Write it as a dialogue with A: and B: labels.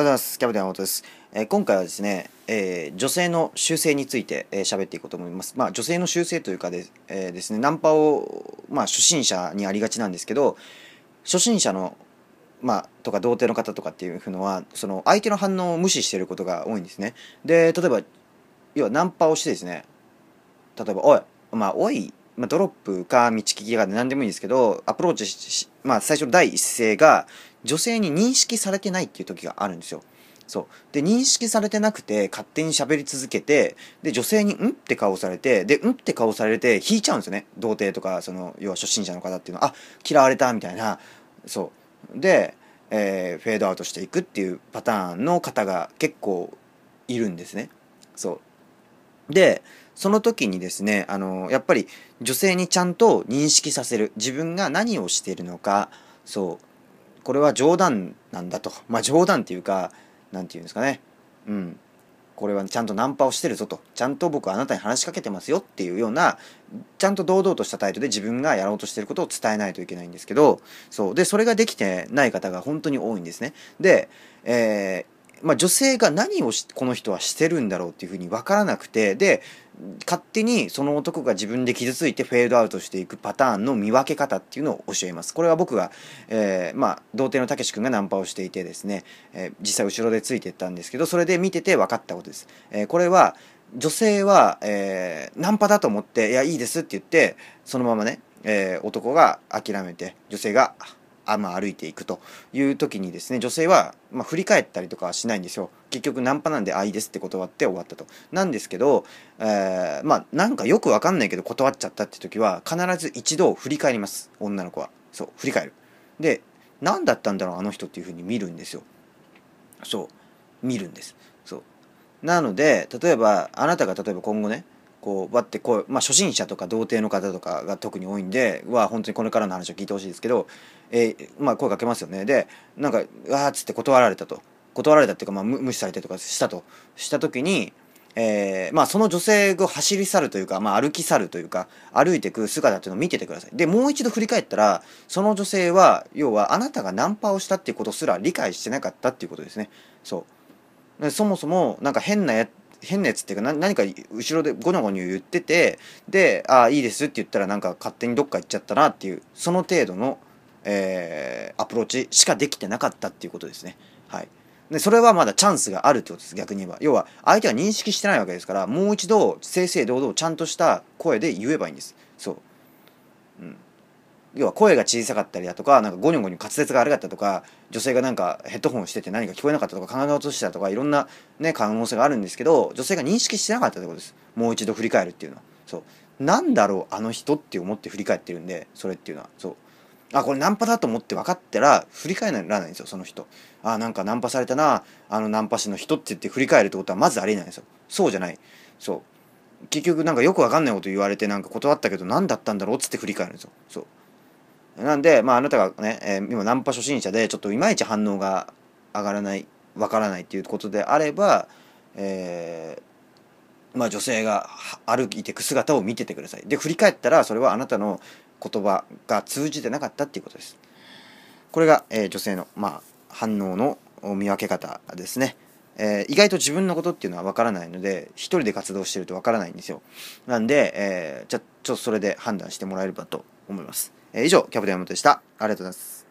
A: うございます。キャプテン山本です。えー、今回はですね、えー、女性の修正について喋、えー、っていこうと思います。まあ、女性の修正というかで,、えー、ですね、ナンパを、まあ、初心者にありがちなんですけど、初心者の、まあ、とか童貞の方とかっていうのは、その相手の反応を無視してることが多いんですね。で、例えば、要はナンパをしてですね、例えば、おい、まあ、おい、まあ、ドロップか道利きが何でもいいんですけど、アプローチし、まあ、最初の第一声が、女性に認識されてないっていう時があるんですよ。そうで認識されてなくて勝手に喋り続けてで女性に「ん?」って顔されてで「ん?」って顔されて引いちゃうんですよね童貞とかその要は初心者の方っていうのは「あ嫌われた」みたいなそうで、えー、フェードアウトしていくっていうパターンの方が結構いるんですね。そうでその時にですねあのやっぱり女性にちゃんと認識させる自分が何をしているのかそうこれは冗談なんだとまあ冗談っていうか何て言うんですかねうんこれはちゃんとナンパをしてるぞとちゃんと僕はあなたに話しかけてますよっていうようなちゃんと堂々とした態度で自分がやろうとしてることを伝えないといけないんですけどそうでそれができてない方が本当に多いんですねで、えーまあ、女性が何をこの人はしてるんだろうっていうふうに分からなくてで勝手にその男が自分で傷ついてフェードアウトしていくパターンの見分け方っていうのを教えます。これは僕が、えー、まあ、童貞のたけし君がナンパをしていてですね、えー、実際後ろでついてったんですけどそれで見てて分かったことです。えー、これは女性は、えナンパだと思って「いやいいです」って言ってそのままね、え男が諦めて女性が「あまあ、歩いていくという時にですね女性は、まあ、振り返ったりとかはしないんですよ結局ナンパなんで「あいです」って断って終わったとなんですけど、えー、まあなんかよくわかんないけど断っちゃったって時は必ず一度振り返ります女の子はそう振り返るで何だったんだろうあの人っていうふうに見るんですよそう見るんですそうなので例えばあなたが例えば今後ねこうバってこう、まあ、初心者とか童貞の方とかが特に多いんでは本当にこれからの話を聞いてほしいですけど、えー、まあ、声かけますよねでなんか「わ」っつって断られたと断られたっていうか、まあ、無視されてとかしたとした時に、えー、まあ、その女性が走り去るというか、まあ、歩き去るというか歩いてく姿っていうのを見ててくださいでもう一度振り返ったらその女性は要はあなたがナンパをしたっていうことすら理解してなかったっていうことですねそうそもそもなんか変なや変なやつっていうか何か後ろでゴニョゴニョ言っててで「ああいいです」って言ったらなんか勝手にどっか行っちゃったなっていうその程度の、えー、アプローチしかできてなかったっていうことですね。はい、でそれはまだチャンスがあるってことです逆に言えば要は相手は認識してないわけですからもう一度正々堂々ちゃんとした声で言えばいいんです。そう要は声が小さかったりだとかなんかゴニョゴニョ滑舌が悪かったとか女性がなんかヘッドホンしてて何か聞こえなかったとか考え落としてたとかいろんな、ね、可能性があるんですけど女性が認識してなかったってことですもう一度振り返るっていうのはそうなんだろうあの人って思って振り返ってるんでそれっていうのはそうあこれナンパだと思って分かったら振り返らないんですよその人あなんかナンパされたなあのナンパ師の人って言って振り返るってことはまずありえないんですよそうじゃないそう結局なんかよく分かんないこと言われてなんか断ったけど何だったんだろうっつって振り返るんですよそうなんで、まあ、あなたがね、えー、今ナンパ初心者でちょっといまいち反応が上がらないわからないっていうことであれば、えー、まあ、女性が歩いていく姿を見ててくださいで振り返ったらそれはあなたの言葉が通じてなかったっていうことですこれが、えー、女性の、まあ、反応の見分け方ですね、えー、意外と自分のことっていうのは分からないので一人で活動してると分からないんですよなんで、えー、じゃちょっとそれで判断してもらえればと思いますえ以上、キャプテン山本でした。ありがとうございます。